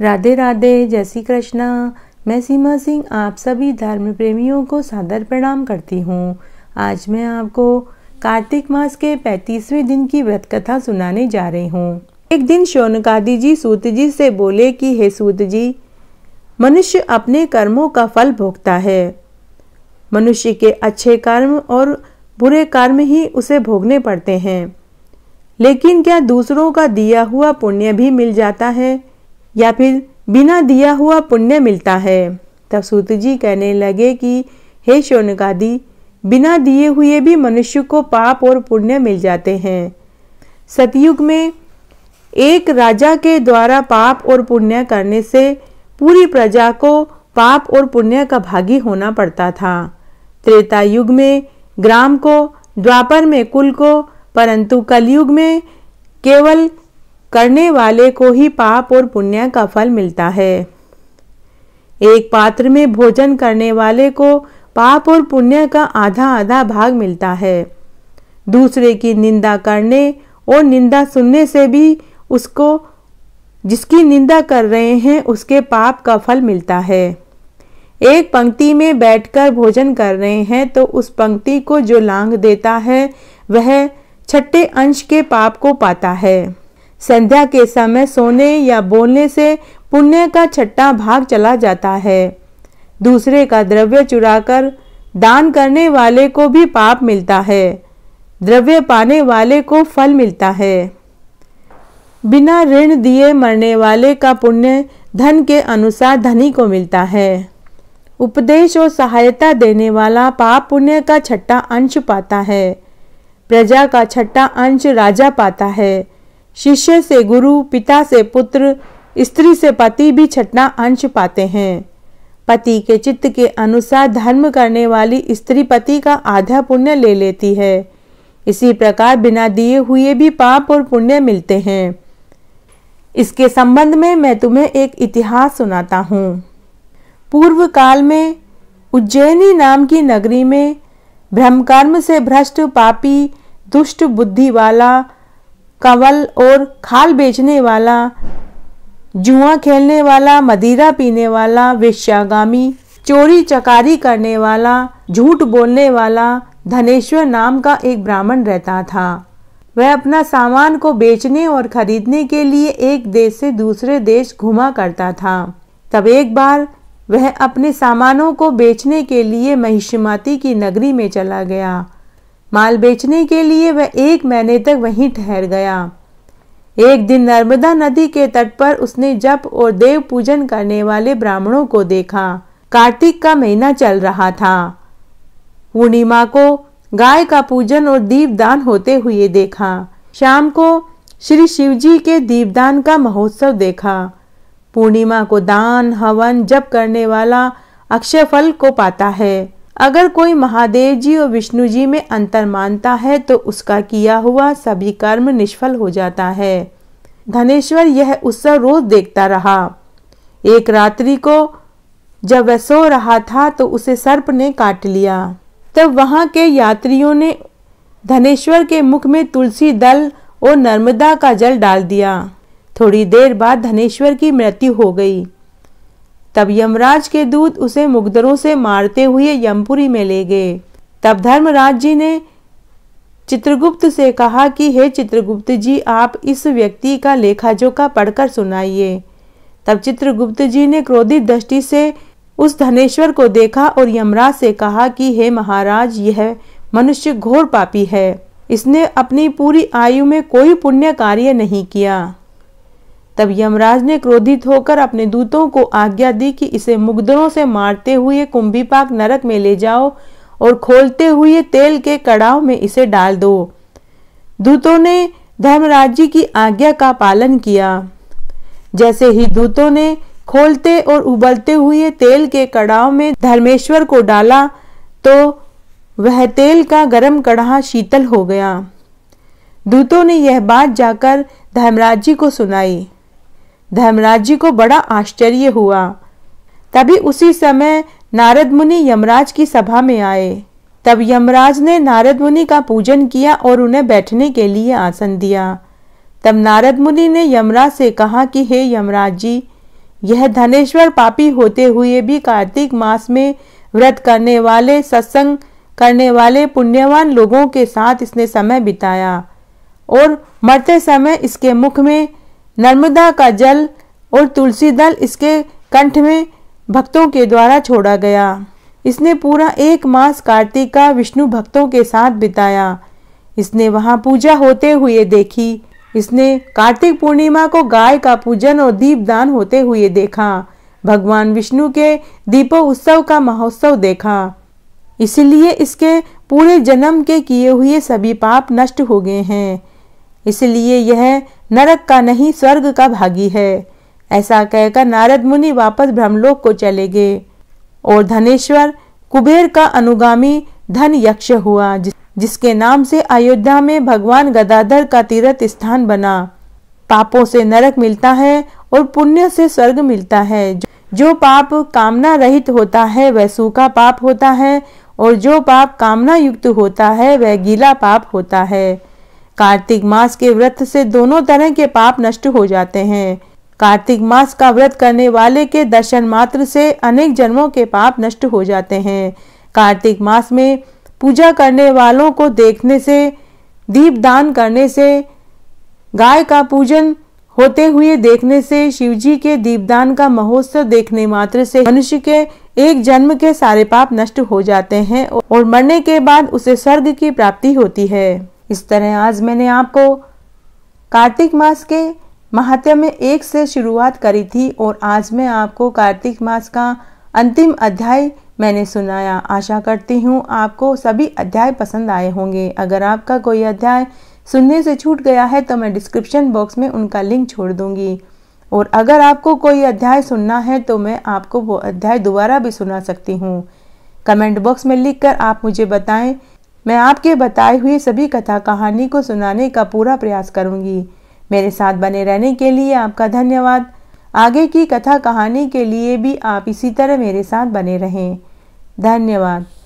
राधे राधे जय श्री कृष्णा मैं सीमा सिंह आप सभी धर्म प्रेमियों को सादर प्रणाम करती हूँ आज मैं आपको कार्तिक मास के पैंतीसवें दिन की व्रत कथा सुनाने जा रही हूँ एक दिन शोनकादि जी सूत जी से बोले कि हे सूत जी मनुष्य अपने कर्मों का फल भोगता है मनुष्य के अच्छे कर्म और बुरे कर्म ही उसे भोगने पड़ते हैं लेकिन क्या दूसरों का दिया हुआ पुण्य भी मिल जाता है या फिर बिना दिया हुआ पुण्य मिलता है तब सूत जी कहने लगे कि हे शोनकादी बिना दिए हुए भी मनुष्य को पाप और पुण्य मिल जाते हैं सतयुग में एक राजा के द्वारा पाप और पुण्य करने से पूरी प्रजा को पाप और पुण्य का भागी होना पड़ता था त्रेता युग में ग्राम को द्वापर में कुल को परंतु कलयुग में केवल करने वाले को ही पाप और पुण्य का फल मिलता है एक पात्र में भोजन करने वाले को पाप और पुण्य का आधा आधा भाग मिलता है दूसरे की निंदा करने और निंदा सुनने से भी उसको जिसकी निंदा कर रहे हैं उसके पाप का फल मिलता है एक पंक्ति में बैठकर भोजन कर रहे हैं तो उस पंक्ति को जो लांग देता है वह छठे अंश के पाप को पाता है संध्या के समय सोने या बोलने से पुण्य का छठा भाग चला जाता है दूसरे का द्रव्य चुराकर दान करने वाले को भी पाप मिलता है द्रव्य पाने वाले को फल मिलता है बिना ऋण दिए मरने वाले का पुण्य धन के अनुसार धनी को मिलता है उपदेश और सहायता देने वाला पाप पुण्य का छठा अंश पाता है प्रजा का छठा अंश राजा पाता है शिष्य से गुरु पिता से पुत्र स्त्री से पति भी छठना अंश पाते हैं पति के चित्त के अनुसार धर्म करने वाली स्त्री पति का आधा पुण्य ले लेती है इसी प्रकार बिना दिए हुए भी पाप और पुण्य मिलते हैं इसके संबंध में मैं तुम्हें एक इतिहास सुनाता हूँ पूर्व काल में उज्जैनी नाम की नगरी में ब्रह्मकर्म से भ्रष्ट पापी दुष्ट बुद्धि वाला कंवल और खाल बेचने वाला जुआ खेलने वाला मदिरा पीने वाला वेश्यागामी चोरी चकारी करने वाला झूठ बोलने वाला धनेश्वर नाम का एक ब्राह्मण रहता था वह अपना सामान को बेचने और खरीदने के लिए एक देश से दूसरे देश घुमा करता था तब एक बार वह अपने सामानों को बेचने के लिए महिष्माती की नगरी में चला गया माल बेचने के लिए वह एक महीने तक वहीं ठहर गया एक दिन नर्मदा नदी के तट पर उसने जप और देव पूजन करने वाले ब्राह्मणों को देखा कार्तिक का महीना चल रहा था पूर्णिमा को गाय का पूजन और दीपदान होते हुए देखा शाम को श्री शिव जी के दीपदान का महोत्सव देखा पूर्णिमा को दान हवन जप करने वाला अक्षय फल को पाता है अगर कोई महादेव जी और विष्णु जी में अंतर मानता है तो उसका किया हुआ सभी कर्म निष्फल हो जाता है धनेश्वर यह उत्सव रोज देखता रहा एक रात्रि को जब वह सो रहा था तो उसे सर्प ने काट लिया तब वहाँ के यात्रियों ने धनेश्वर के मुख में तुलसी दल और नर्मदा का जल डाल दिया थोड़ी देर बाद धनेश्वर की मृत्यु हो गई तब यमराज के दूत उसे मुगदरों से मारते हुए यमपुरी में ले गए तब धर्मराज जी ने चित्रगुप्त से कहा कि हे चित्रगुप्त जी आप इस व्यक्ति का लेखा जोखा पढ़कर सुनाइए तब चित्रगुप्त जी ने क्रोधित दृष्टि से उस धनेश्वर को देखा और यमराज से कहा कि हे महाराज यह मनुष्य घोर पापी है इसने अपनी पूरी आयु में कोई पुण्य कार्य नहीं किया तब यमराज ने क्रोधित होकर अपने दूतों को आज्ञा दी कि इसे मुगदरों से मारते हुए कुंभीपाक नरक में ले जाओ और खोलते हुए तेल के कड़ाव में इसे डाल दो दूतों ने धर्मराज जी की आज्ञा का पालन किया जैसे ही दूतों ने खोलते और उबलते हुए तेल के कड़ाव में धर्मेश्वर को डाला तो वह तेल का गरम कड़ाह शीतल हो गया दूतों ने यह बात जाकर धर्मराज जी को सुनाई धर्मराज जी को बड़ा आश्चर्य हुआ तभी उसी समय नारद मुनि यमराज की सभा में आए तब यमराज ने नारद मुनि का पूजन किया और उन्हें बैठने के लिए आसन दिया तब नारद मुनि ने यमराज से कहा कि हे यमराज जी यह धनेश्वर पापी होते हुए भी कार्तिक मास में व्रत करने वाले सत्संग करने वाले पुण्यवान लोगों के साथ इसने समय बिताया और मरते समय इसके मुख में नर्मदा का जल और तुलसी दल इसके कंठ में भक्तों के द्वारा छोड़ा गया इसने पूरा एक मास कार्तिक का विष्णु भक्तों के साथ बिताया इसने वहाँ पूजा होते हुए देखी इसने कार्तिक पूर्णिमा को गाय का पूजन और दीप दान होते हुए देखा भगवान विष्णु के दीपो उत्सव का महोत्सव देखा इसलिए इसके पूरे जन्म के किए हुए सभी पाप नष्ट हो गए हैं इसलिए यह नरक का नहीं स्वर्ग का भागी है ऐसा कहकर नारद मुनि वापस ब्रह्मलोक को चले गए और धनेश्वर कुबेर का अनुगामी धन यक्ष हुआ जिस, जिसके नाम से अयोध्या में भगवान गदाधर का तीर्थ स्थान बना पापों से नरक मिलता है और पुण्य से स्वर्ग मिलता है जो पाप कामना रहित होता है वह सूखा पाप होता है और जो पाप कामना युक्त होता है वह गीला पाप होता है कार्तिक मास के व्रत से दोनों तरह के पाप नष्ट हो जाते हैं कार्तिक मास का व्रत करने वाले के दर्शन मात्र से अनेक जन्मों के पाप नष्ट हो जाते हैं कार्तिक मास में पूजा करने वालों को देखने से दीप दान करने से गाय का पूजन होते हुए देखने से शिवजी के दीपदान का महोत्सव देखने मात्र से मनुष्य के एक जन्म के सारे पाप नष्ट हो जाते हैं और मरने के बाद उसे स्वर्ग की प्राप्ति होती है इस तरह आज मैंने आपको कार्तिक मास के महात्य में एक से शुरुआत करी थी और आज मैं आपको कार्तिक मास का अंतिम अध्याय मैंने सुनाया आशा करती हूँ आपको सभी अध्याय पसंद आए होंगे अगर आपका कोई अध्याय सुनने से छूट गया है तो मैं डिस्क्रिप्शन बॉक्स में उनका लिंक छोड़ दूंगी और अगर आपको कोई अध्याय सुनना है तो मैं आपको वो अध्याय दोबारा भी सुना सकती हूँ कमेंट बॉक्स में लिखकर आप मुझे बताएं मैं आपके बताए हुए सभी कथा कहानी को सुनाने का पूरा प्रयास करूंगी मेरे साथ बने रहने के लिए आपका धन्यवाद आगे की कथा कहानी के लिए भी आप इसी तरह मेरे साथ बने रहें धन्यवाद